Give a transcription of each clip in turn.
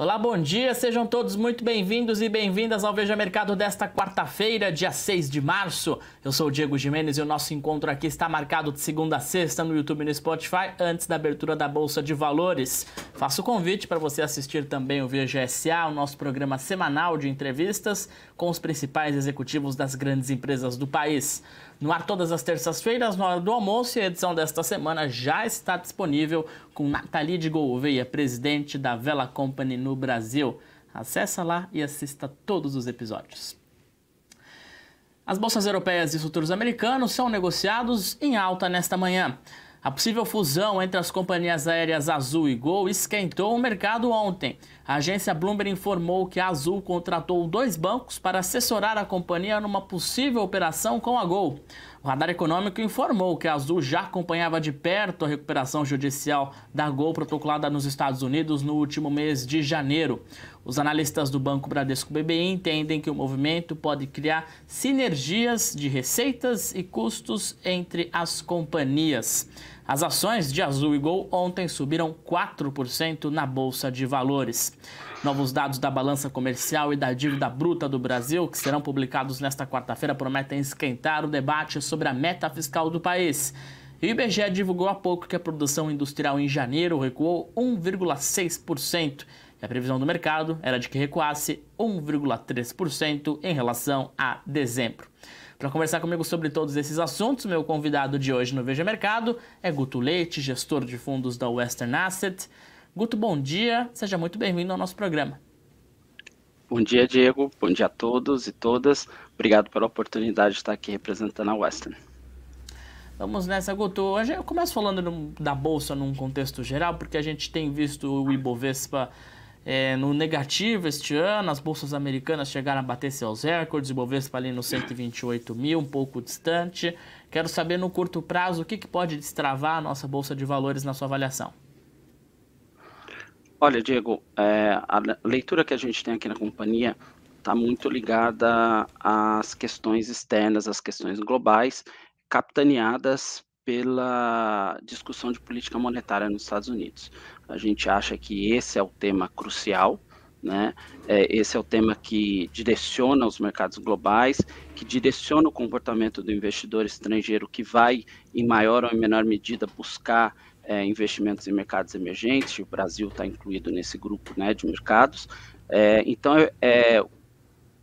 Olá, bom dia, sejam todos muito bem-vindos e bem-vindas ao Veja Mercado desta quarta-feira, dia 6 de março. Eu sou o Diego Jimenez e o nosso encontro aqui está marcado de segunda a sexta no YouTube e no Spotify, antes da abertura da Bolsa de Valores. Faço o convite para você assistir também o Veja SA, o nosso programa semanal de entrevistas, com os principais executivos das grandes empresas do país. No ar todas as terças-feiras, na hora do almoço, e a edição desta semana já está disponível com Nathalie de Gouveia, presidente da Vela Company no Brasil. Acesse lá e assista todos os episódios. As bolsas europeias e futuros americanos são negociados em alta nesta manhã. A possível fusão entre as companhias aéreas Azul e Gol esquentou o mercado ontem. A agência Bloomberg informou que a Azul contratou dois bancos para assessorar a companhia numa possível operação com a Gol. O radar econômico informou que a Azul já acompanhava de perto a recuperação judicial da Gol protocolada nos Estados Unidos no último mês de janeiro. Os analistas do Banco Bradesco BBI entendem que o movimento pode criar sinergias de receitas e custos entre as companhias. As ações de Azul e Gol ontem subiram 4% na Bolsa de Valores. Novos dados da balança comercial e da dívida bruta do Brasil, que serão publicados nesta quarta-feira, prometem esquentar o debate sobre a meta fiscal do país. E o IBGE divulgou há pouco que a produção industrial em janeiro recuou 1,6% e a previsão do mercado era de que recuasse 1,3% em relação a dezembro. Para conversar comigo sobre todos esses assuntos, meu convidado de hoje no Veja Mercado é Guto Leite, gestor de fundos da Western Asset. Guto, bom dia, seja muito bem-vindo ao nosso programa. Bom dia, Diego. Bom dia a todos e todas. Obrigado pela oportunidade de estar aqui representando a Western. Vamos nessa, Guto. Hoje eu começo falando da Bolsa num contexto geral, porque a gente tem visto o Ibovespa é, no negativo este ano, as bolsas americanas chegaram a bater seus recordes, o Bovespa ali no 128 mil, um pouco distante. Quero saber no curto prazo o que, que pode destravar a nossa bolsa de valores na sua avaliação. Olha, Diego, é, a leitura que a gente tem aqui na companhia está muito ligada às questões externas, às questões globais, capitaneadas pela discussão de política monetária nos Estados Unidos. A gente acha que esse é o tema crucial, né? É, esse é o tema que direciona os mercados globais, que direciona o comportamento do investidor estrangeiro que vai, em maior ou em menor medida, buscar é, investimentos em mercados emergentes. O Brasil está incluído nesse grupo né, de mercados. É, então, é,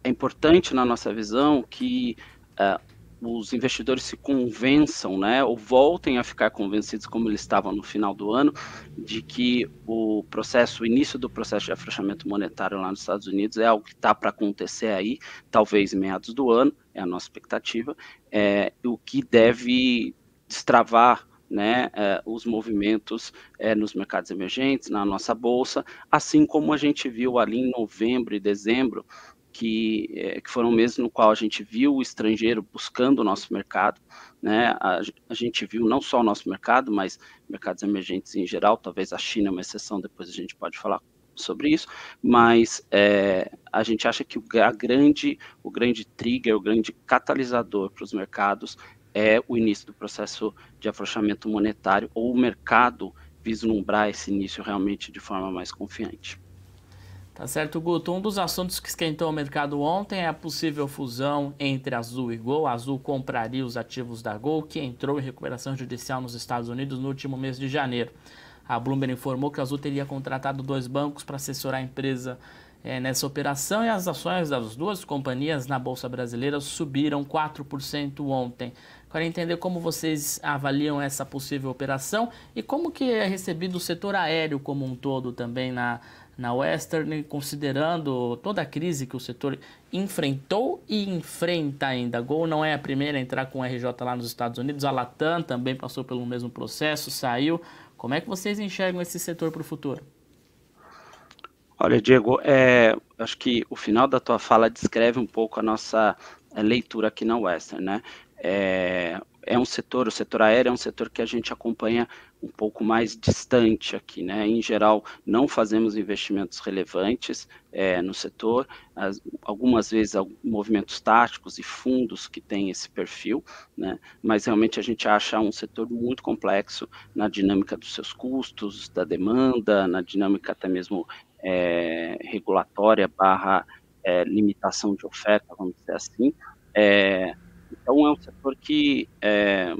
é importante, na nossa visão, que Uh, os investidores se convençam, né, ou voltem a ficar convencidos, como eles estavam no final do ano, de que o processo, o início do processo de afrouxamento monetário lá nos Estados Unidos é algo que está para acontecer aí, talvez em meados do ano, é a nossa expectativa, é, o que deve destravar né, é, os movimentos é, nos mercados emergentes, na nossa bolsa, assim como a gente viu ali em novembro e dezembro, que, eh, que foram meses no qual a gente viu o estrangeiro buscando o nosso mercado, né? A, a, gente viu não só o nosso mercado, mas mercados emergentes em geral, talvez a China é uma exceção, depois a gente pode falar sobre isso, mas é, a gente acha que o, a grande, o grande trigger, o grande catalisador para os mercados é o início do processo de afrouxamento monetário ou o mercado vislumbrar esse início realmente de forma mais confiante. Tá certo, Guto? Um dos assuntos que esquentou o mercado ontem é a possível fusão entre Azul e Gol. A Azul compraria os ativos da Gol, que entrou em recuperação judicial nos Estados Unidos no último mês de janeiro. A Bloomberg informou que a Azul teria contratado dois bancos para assessorar a empresa é, nessa operação e as ações das duas companhias na Bolsa Brasileira subiram 4% ontem. Quero entender como vocês avaliam essa possível operação e como que é recebido o setor aéreo como um todo também na, na Western, considerando toda a crise que o setor enfrentou e enfrenta ainda. A Gol não é a primeira a entrar com o RJ lá nos Estados Unidos, a Latam também passou pelo mesmo processo, saiu. Como é que vocês enxergam esse setor para o futuro? Olha, Diego, é, acho que o final da tua fala descreve um pouco a nossa é, leitura aqui na Western, né? É, é um setor, o setor aéreo é um setor que a gente acompanha um pouco mais distante aqui, né? Em geral, não fazemos investimentos relevantes é, no setor, As, algumas vezes movimentos táticos e fundos que têm esse perfil, né? Mas realmente a gente acha um setor muito complexo na dinâmica dos seus custos, da demanda, na dinâmica até mesmo é, regulatória barra é, limitação de oferta, vamos dizer assim. É, então é um setor que é,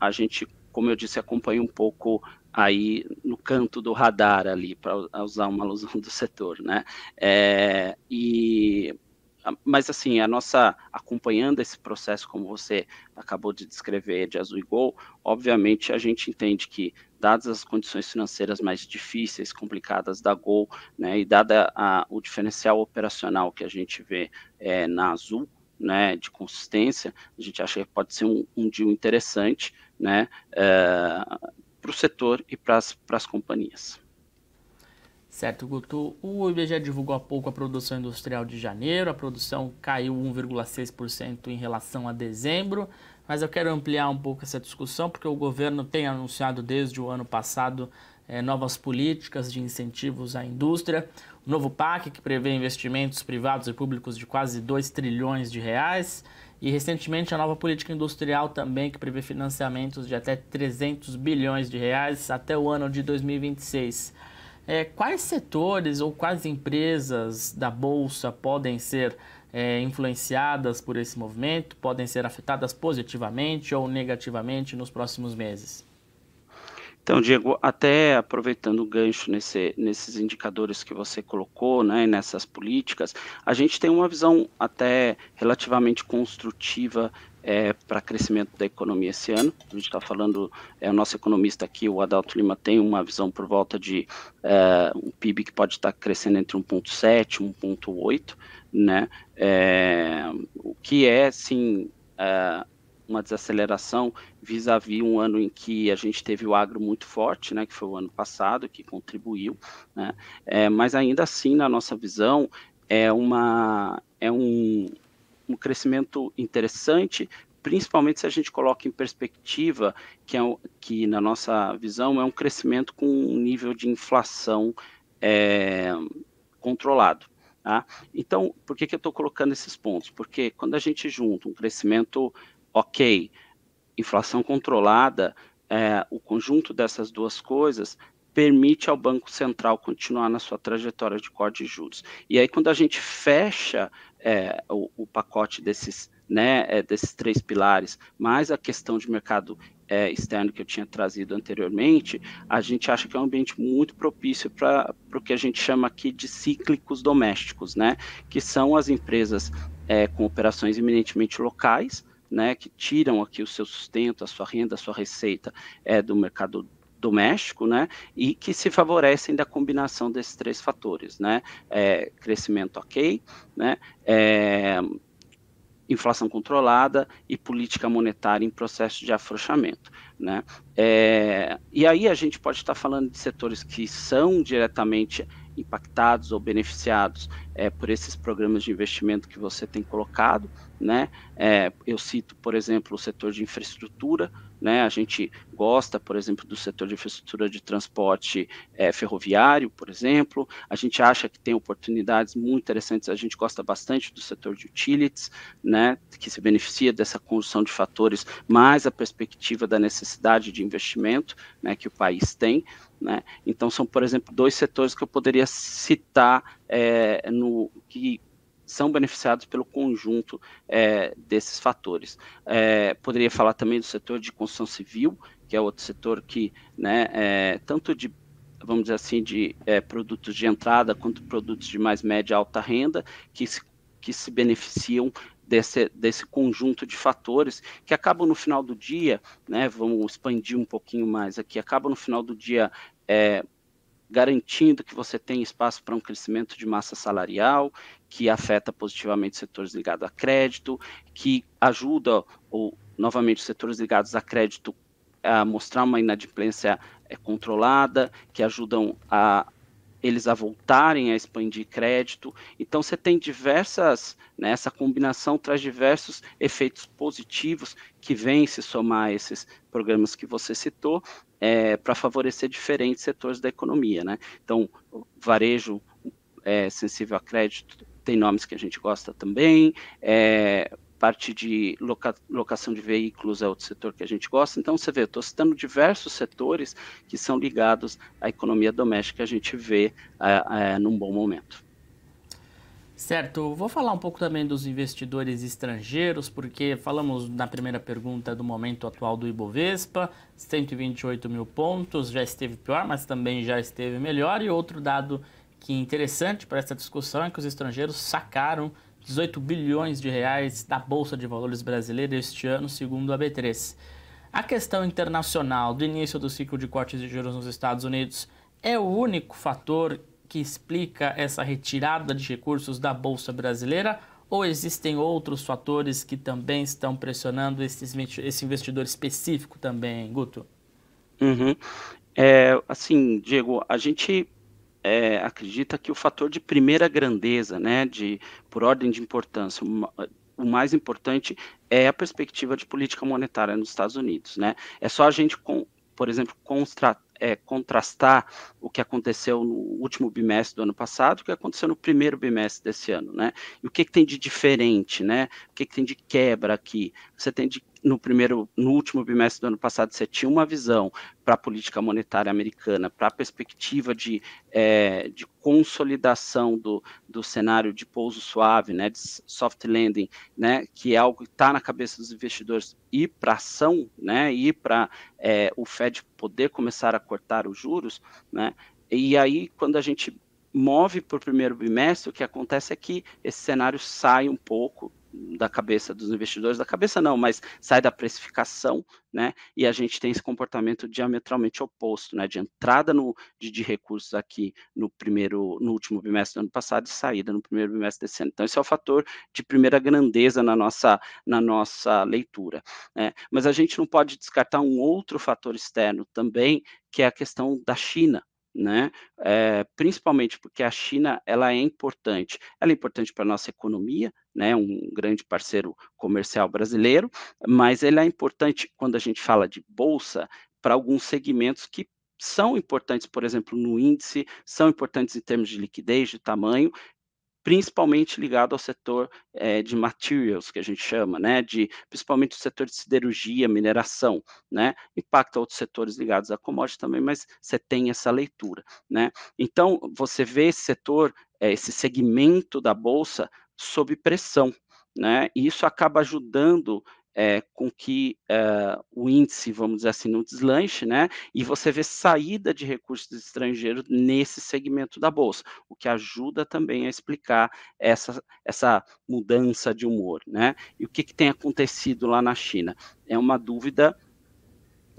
a gente como eu disse, acompanha um pouco aí no canto do radar ali, para usar uma alusão do setor, né? É, e mas assim, a nossa acompanhando esse processo como você acabou de descrever de Azul e Gol, obviamente a gente entende que dadas as condições financeiras mais difíceis, complicadas da Gol, né, e dada a, o diferencial operacional que a gente vê é, na Azul, né, de consistência, a gente acha que pode ser um, um deal interessante né, uh, é, para o setor e para as companhias. Certo, Guto. O IBGE divulgou há pouco a produção industrial de janeiro. A produção caiu 1,6% em relação a dezembro. Mas eu quero ampliar um pouco essa discussão, porque o governo tem anunciado desde o ano passado é, novas políticas de incentivos à indústria, o novo PAC, que prevê investimentos privados e públicos de quase 2 trilhões de reais, e recentemente a nova política industrial também, que prevê financiamentos de até 300 bilhões de reais até o ano de 2026. É, quais setores ou quais empresas da Bolsa podem ser é, influenciadas por esse movimento, podem ser afetadas positivamente ou negativamente nos próximos meses? Então, Diego, até aproveitando o gancho nesse, nesses indicadores que você colocou, né, nessas políticas, a gente tem uma visão até relativamente construtiva é, para crescimento da economia esse ano. A gente está falando, é, o nosso economista aqui, o Adalto Lima, tem uma visão por volta de é, um PIB que pode estar tá crescendo entre 1,7 e 1,8, né? É, o que é, sim, é, uma desaceleração vis-à-vis -vis um ano em que a gente teve o agro muito forte, né, que foi o ano passado, que contribuiu, né, é, mas ainda assim, na nossa visão, é, uma, é um, um crescimento interessante, principalmente se a gente coloca em perspectiva que, é, que na nossa visão, é um crescimento com um nível de inflação é, controlado. Tá? Então, por que, que eu estou colocando esses pontos? Porque quando a gente junta um crescimento ok, inflação controlada, é, o conjunto dessas duas coisas permite ao Banco Central continuar na sua trajetória de corte de juros. E aí, quando a gente fecha é, o, o, pacote desses, né, é, desses três pilares, mais a questão de mercado é, externo que eu tinha trazido anteriormente, a gente acha que é um ambiente muito propício para o que a gente chama aqui de cíclicos domésticos, né, que são as empresas é, com operações eminentemente locais, né, que tiram aqui o seu sustento, a sua renda, a sua receita é do mercado doméstico, né, e que se favorecem da combinação desses três fatores, né, é, crescimento ok, né, é, inflação controlada e política monetária em processo de afrouxamento. Né? É, e aí a gente pode estar falando de setores que são diretamente impactados ou beneficiados é, por esses programas de investimento que você tem colocado, né? É, eu cito, por exemplo, o setor de infraestrutura, né? A gente gosta, por exemplo, do setor de infraestrutura de transporte é, ferroviário, por exemplo. A gente acha que tem oportunidades muito interessantes. A gente gosta bastante do setor de utilities, né? Que se beneficia dessa conjunção de fatores, mais a perspectiva da necessidade de investimento, né? Que o país tem, né? Então, são, por exemplo, dois setores que eu poderia citar é, no que são beneficiados pelo conjunto é, desses fatores. É, poderia falar também do setor de construção civil, que é outro setor que, né, é, tanto de vamos dizer assim, de é, produtos de entrada quanto produtos de mais média e alta renda, que se, que se beneficiam Desse, desse, conjunto de fatores que acabam no final do dia, né, vamos expandir um pouquinho mais aqui, acabam no final do dia é, garantindo que você tem espaço para um crescimento de massa salarial, que afeta positivamente setores ligados a crédito, que ajuda, ou, novamente, setores ligados a crédito a mostrar uma inadimplência é, controlada, que ajudam a eles a voltarem a expandir crédito. Então você tem diversas, né, essa combinação traz diversos efeitos positivos que vêm se somar a esses programas que você citou é, para favorecer diferentes setores da economia. Né? Então, varejo é, sensível a crédito tem nomes que a gente gosta também, é, parte de loca, locação de veículos é outro setor que a gente gosta. Então, você vê, eu estou citando diversos setores que são ligados à economia doméstica que a gente vê é, é, num bom momento. Certo, vou falar um pouco também dos investidores estrangeiros, porque falamos na primeira pergunta do momento atual do Ibovespa, 128 mil pontos, já esteve pior, mas também já esteve melhor. E outro dado que é interessante para essa discussão é que os estrangeiros sacaram 18 bilhões de reais da Bolsa de Valores brasileira este ano, segundo a B3. A questão internacional do início do ciclo de cortes de juros nos Estados Unidos é o único fator que explica essa retirada de recursos da Bolsa brasileira ou existem outros fatores que também estão pressionando esses, esse investidor específico também, Guto? Uhum. É, assim, Diego, a gente é, acredita que o fator de primeira grandeza, né, de, por ordem de importância, uma, o mais importante é a perspectiva de política monetária nos Estados Unidos. Né? É só a gente, com, por exemplo, é, contrastar o que aconteceu no último bimestre do ano passado, o que aconteceu no primeiro bimestre desse ano. Né? E o que, que tem de diferente? Né? O que, que tem de quebra aqui? Você tem de no primeiro, no último bimestre do ano passado, você tinha uma visão para a política monetária americana, para a perspectiva de, é, de consolidação do, do cenário de pouso suave, né, de soft landing, né, que é algo que está na cabeça dos investidores e para ação, né, e para é, o Fed poder começar a cortar os juros, né, e aí quando a gente move para o primeiro bimestre, o que acontece é que esse cenário sai um pouco, da cabeça dos investidores, da cabeça não, mas sai da precificação, né? E a gente tem esse comportamento diametralmente oposto, né? De entrada no, de, de recursos aqui no primeiro, no último bimestre do ano passado e saída no primeiro bimestre desse ano. Então esse é o fator de primeira grandeza na nossa na nossa leitura. Né? Mas a gente não pode descartar um outro fator externo também, que é a questão da China, né? É, principalmente porque a China ela é importante, ela é importante para a nossa economia, né, um grande parceiro comercial brasileiro, mas ele é importante quando a gente fala de bolsa para alguns segmentos que são importantes, por exemplo, no índice, são importantes em termos de liquidez, de tamanho, principalmente ligado ao setor é, de materials, que a gente chama, né, de, principalmente o setor de siderurgia, mineração, né, impacta outros setores ligados à commodity também, mas você tem essa leitura, né, então você vê esse setor, é, esse segmento da Bolsa sob pressão, né? E isso acaba ajudando é, com que eh, o índice, vamos dizer assim, não deslanche, né? E você vê saída de recursos estrangeiros nesse segmento da bolsa, o que ajuda também a explicar essa, essa mudança de humor, né? E o que, que tem acontecido lá na China? É uma dúvida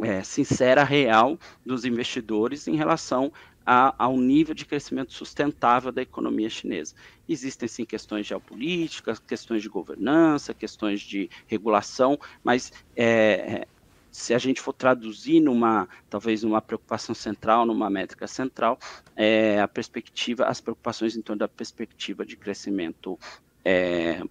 é, sincera, real dos investidores em relação a, a, um nível de crescimento sustentável da economia chinesa. Existem sim questões geopolíticas, questões de governança, questões de regulação, mas é, é, se a gente for traduzir numa talvez numa preocupação central, numa métrica central, é, a perspectiva, as preocupações em torno da perspectiva de crescimento é,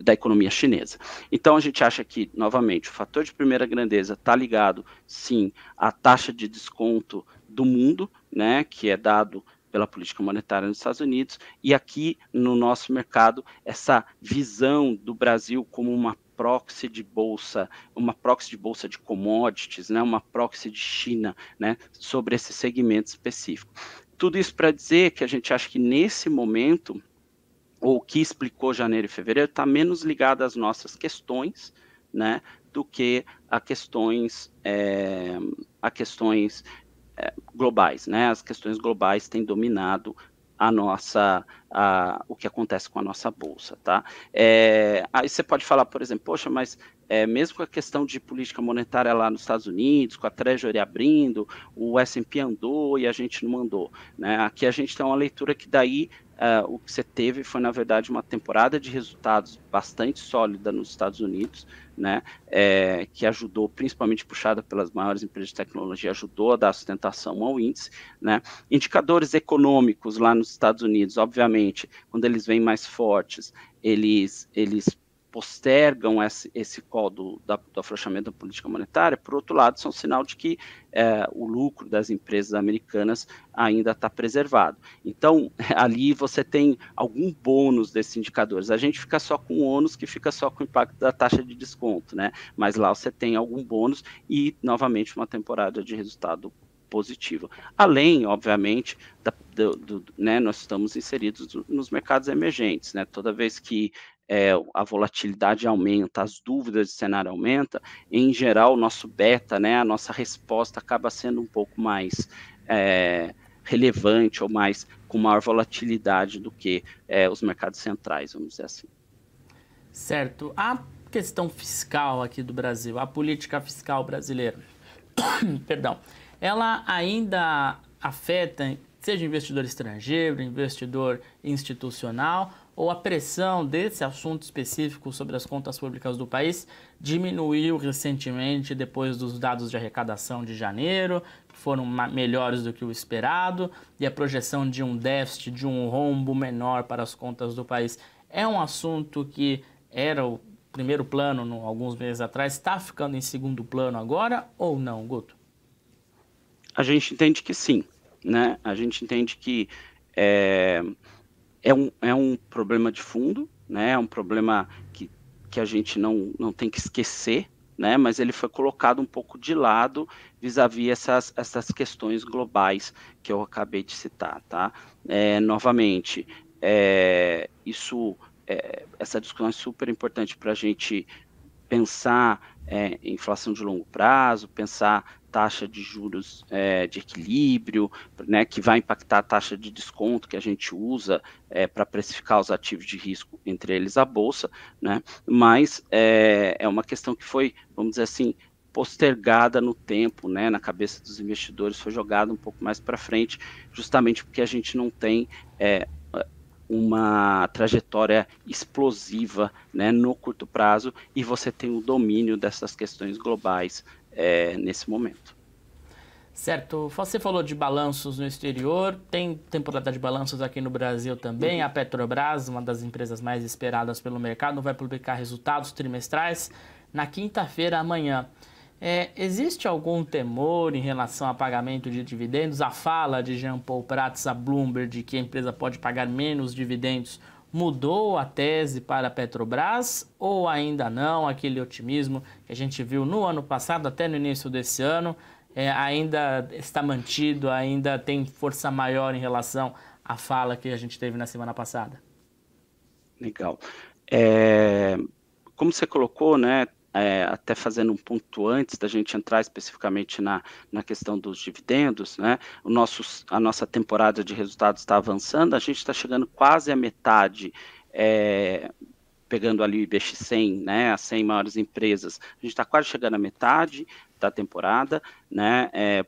da economia chinesa. Então a gente acha que, novamente, o fator de primeira grandeza está ligado, sim, à taxa de desconto do mundo, né, que é dado pela política monetária nos Estados Unidos, e aqui no nosso mercado, essa visão do Brasil como uma proxy de bolsa, uma proxy de bolsa de commodities, né, uma proxy de China, né, sobre esse segmento específico. Tudo isso para dizer que a gente acha que nesse momento, ou que explicou janeiro e fevereiro, está menos ligado às nossas questões, né, do que a questões, é, a questões globais, né? As questões globais têm dominado a nossa a, o que acontece com a nossa bolsa, tá? É, aí você pode falar, por exemplo, poxa, mas é, mesmo com a questão de política monetária lá nos Estados Unidos, com a Treasury abrindo, o S&P andou e a gente não mandou, né? Aqui a gente tem uma leitura que daí Uh, o que você teve foi, na verdade, uma temporada de resultados bastante sólida nos Estados Unidos, né, é, que ajudou, principalmente puxada pelas maiores empresas de tecnologia, ajudou a dar sustentação ao índice. Né. Indicadores econômicos lá nos Estados Unidos, obviamente, quando eles vêm mais fortes, eles, eles postergam esse, esse call do, da, do afrouxamento da política monetária, por outro lado, são é sinal de que é, o lucro das empresas americanas ainda está preservado. Então, ali você tem algum bônus desses indicadores. A gente fica só com o ônus, que fica só com o impacto da taxa de desconto, né? Mas lá você tem algum bônus e, novamente, uma temporada de resultado positivo. Além, obviamente, da, do, do, né, nós estamos inseridos nos mercados emergentes. Né? Toda vez que é, a volatilidade aumenta, as dúvidas de cenário aumenta, em geral o nosso beta, né, a nossa resposta acaba sendo um pouco mais é, relevante ou mais com maior volatilidade do que é, os mercados centrais, vamos dizer assim. Certo. A questão fiscal aqui do Brasil, a política fiscal brasileira, perdão, ela ainda afeta, seja investidor estrangeiro, investidor institucional, ou a pressão desse assunto específico sobre as contas públicas do país diminuiu recentemente depois dos dados de arrecadação de janeiro, que foram melhores do que o esperado, e a projeção de um déficit, de um rombo menor para as contas do país. É um assunto que era o primeiro plano no, alguns meses atrás, está ficando em segundo plano agora ou não, Guto? A gente entende que sim, né? A gente entende que é é um, é um problema de fundo, né? É um problema que, que a gente não, não tem que esquecer, né? Mas ele foi colocado um pouco de lado vis-à-vis essas, essas questões globais que eu acabei de citar, tá? É, novamente, é, isso, é, essa discussão é super importante para a gente pensar é, inflação de longo prazo, pensar taxa de juros é, de equilíbrio, né, que vai impactar a taxa de desconto que a gente usa é, para precificar os ativos de risco, entre eles a bolsa, né, mas é, é uma questão que foi, vamos dizer assim, postergada no tempo, né, na cabeça dos investidores, foi jogada um pouco mais para frente, justamente porque a gente não tem é, uma trajetória explosiva né, no curto prazo e você tem o domínio dessas questões globais é, nesse momento. Certo, você falou de balanços no exterior, tem temporada de balanços aqui no Brasil também. Uhum. A Petrobras, uma das empresas mais esperadas pelo mercado, vai publicar resultados trimestrais na quinta-feira amanhã. É, existe algum temor em relação a pagamento de dividendos? A fala de Jean Paul Prats a Bloomberg de que a empresa pode pagar menos dividendos mudou a tese para a Petrobras ou ainda não? Aquele otimismo que a gente viu no ano passado, até no início desse ano, é, ainda está mantido, ainda tem força maior em relação à fala que a gente teve na semana passada? Legal. É, como você colocou, né, é, até fazendo um ponto antes da gente entrar especificamente na, na questão dos dividendos, né? O nosso, a nossa temporada de resultados está avançando, a gente está chegando quase à metade. É, pegando ali o IBX 100, né, as 100 maiores empresas, a gente está quase chegando à metade da temporada, né, é,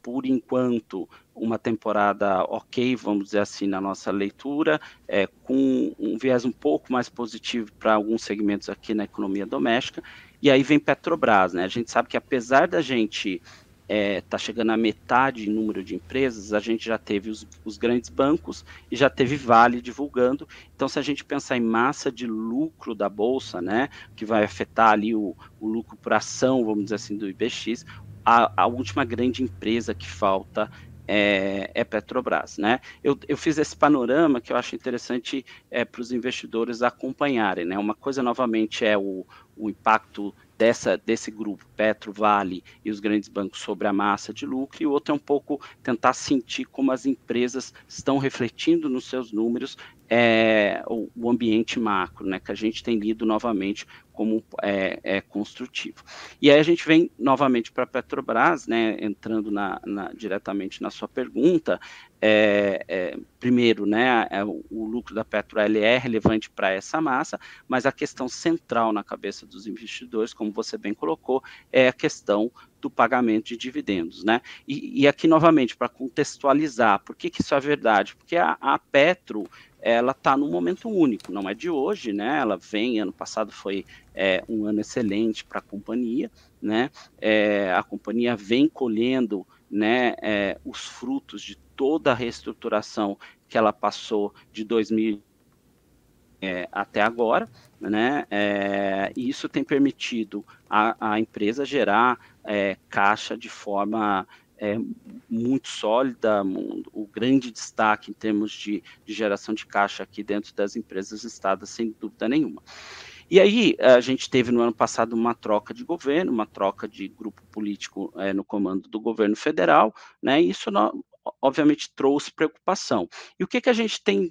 por enquanto uma temporada ok, vamos dizer assim, na nossa leitura, é, com um viés um pouco mais positivo para alguns segmentos aqui na economia doméstica, e aí vem Petrobras, né? A gente sabe que apesar da gente é, tá chegando à metade em número de empresas, a gente já teve os, os, grandes bancos e já teve Vale divulgando. Então, se a gente pensar em massa de lucro da Bolsa, né, que vai afetar ali o, o lucro por ação, vamos dizer assim, do IBX, a, a última grande empresa que falta é, é Petrobras. Né? Eu, eu, fiz esse panorama que eu acho interessante é, para os investidores acompanharem. Né? Uma coisa, novamente, é o, o impacto dessa, desse grupo, Petro, Vale e os grandes bancos sobre a massa de lucro, e o outro é um pouco tentar sentir como as empresas estão refletindo nos seus números é, o, o, ambiente macro, né, que a gente tem lido novamente como é, é construtivo. E aí a gente vem novamente para a Petrobras, né, entrando na, na, diretamente na sua pergunta. É, é primeiro, né, é, o lucro da Petro é relevante para essa massa, mas a questão central na cabeça dos investidores, como você bem colocou, é a questão do pagamento de dividendos, né? E, e aqui novamente para contextualizar, por que, que isso é verdade? Porque a, a Petro ela está num momento único, não é de hoje, né? Ela vem, ano passado foi é, um ano excelente para a companhia, né? É, a companhia vem colhendo né, é, os frutos de toda a reestruturação que ela passou de 2000 é, até agora, né? É, e isso tem permitido a, a empresa gerar é, caixa de forma é, muito sólida. O grande destaque em termos de, de geração de caixa aqui dentro das empresas estadas, sem dúvida nenhuma. E aí, a gente teve no ano passado uma troca de governo, uma troca de grupo político é, no comando do governo federal, né? E isso, obviamente, trouxe preocupação. E o que, que a gente tem,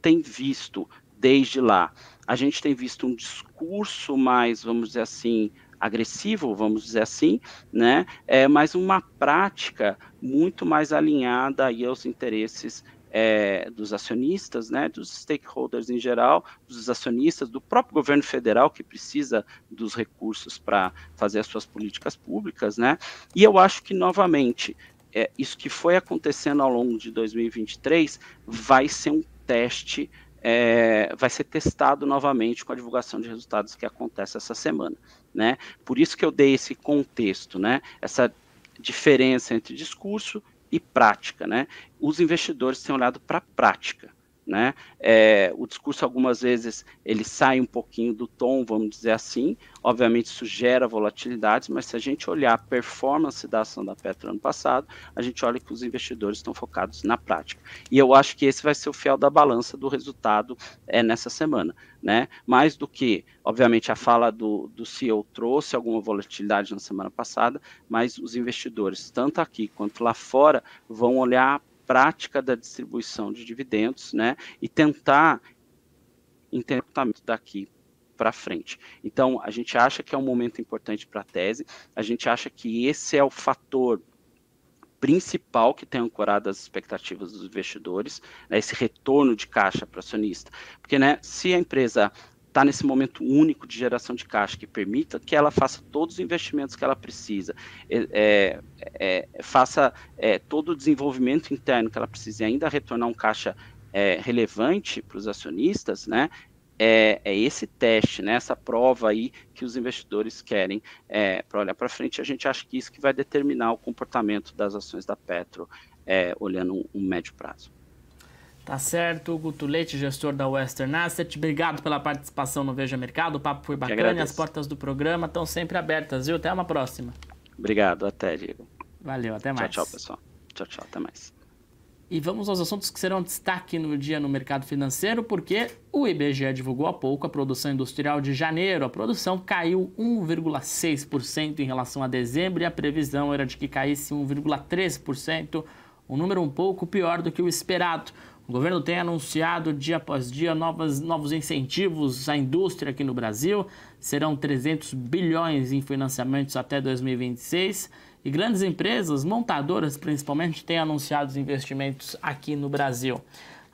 tem visto desde lá? A gente tem visto um discurso mais, vamos dizer assim, agressivo, vamos dizer assim, né? É, mas uma prática muito mais alinhada aí aos interesses é, dos acionistas, né, dos stakeholders em geral, dos acionistas, do próprio governo federal que precisa dos recursos para fazer as suas políticas públicas, né? E eu acho que novamente é, isso que foi acontecendo ao longo de 2023 vai ser um teste é, vai ser testado novamente com a divulgação de resultados que acontece essa semana, né? Por isso que eu dei esse contexto, né? Essa diferença entre discurso e prática, né? Os investidores têm olhado para a prática, né? É, o discurso algumas vezes ele sai um pouquinho do tom, vamos dizer assim. Obviamente isso gera volatilidades, mas se a gente olhar a performance da ação da Petro ano passado, a gente olha que os investidores estão focados na prática. E eu acho que esse vai ser o fiel da balança do resultado é, nessa semana. Né? Mais do que, obviamente, a fala do, do CEO trouxe alguma volatilidade na semana passada, mas os investidores, tanto aqui quanto lá fora, vão olhar prática da distribuição de dividendos, né, e tentar interpretamento daqui para frente. Então, a gente acha que é um momento importante para a tese, a gente acha que esse é o fator principal que tem ancorado as expectativas dos investidores, né, esse retorno de caixa para acionista. Porque né, se a empresa está nesse momento único de geração de caixa que permita que ela faça todos os investimentos que ela precisa, é, é, é faça é, todo o desenvolvimento interno que ela precisa e ainda retornar um caixa é, relevante para os acionistas, né? É, é, esse teste, né, essa prova aí que os investidores querem é, para olhar para frente. A gente acha que isso que vai determinar o comportamento das ações da Petro, é, olhando um, um médio prazo. Tá certo, Guto Leite, gestor da Western Asset. Obrigado pela participação no Veja Mercado. O papo foi bacana e as portas do programa estão sempre abertas, viu? Até uma próxima. Obrigado, até, Diego. Valeu, até mais. Tchau, tchau, pessoal. Tchau, tchau, até mais. E vamos aos assuntos que serão destaque no dia no mercado financeiro, porque o IBGE divulgou há pouco a produção industrial de janeiro. A produção caiu 1,6% em relação a dezembro e a previsão era de que caísse 1,3%, um número um pouco pior do que o esperado. O governo tem anunciado dia após dia novas, novos incentivos à indústria aqui no Brasil. Serão 300 bilhões em financiamentos até 2026. E grandes empresas, montadoras principalmente, têm anunciado investimentos aqui no Brasil.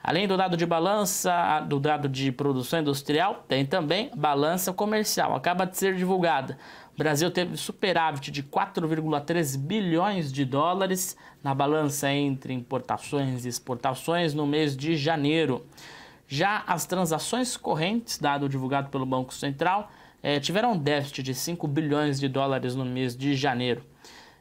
Além do dado de balança, do dado de produção industrial, tem também balança comercial. Acaba de ser divulgada. Brasil teve superávit de 4,3 bilhões de dólares na balança entre importações e exportações no mês de janeiro. Já as transações correntes, dado divulgado pelo Banco Central, eh, tiveram um déficit de 5 bilhões de dólares no mês de janeiro.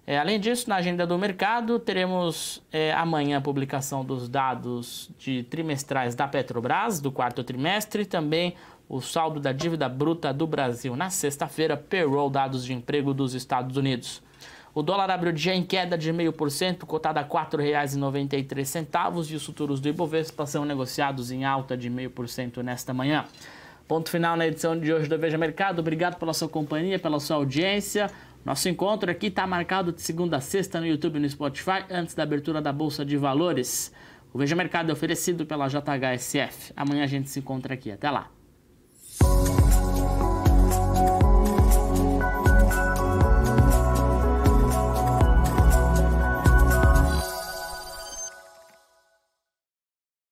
Eh, além disso, na agenda do mercado, teremos eh, amanhã a publicação dos dados de trimestrais da Petrobras, do quarto trimestre, também o saldo da dívida bruta do Brasil. Na sexta-feira, payroll dados de emprego dos Estados Unidos. O dólar abriu o dia em queda de 0,5%, cotado a R$ 4,93, e os futuros do Ibovespa são negociados em alta de 0,5% nesta manhã. Ponto final na edição de hoje do Veja Mercado. Obrigado pela sua companhia, pela sua audiência. Nosso encontro aqui está marcado de segunda a sexta no YouTube e no Spotify, antes da abertura da Bolsa de Valores. O Veja Mercado é oferecido pela JHSF. Amanhã a gente se encontra aqui. Até lá!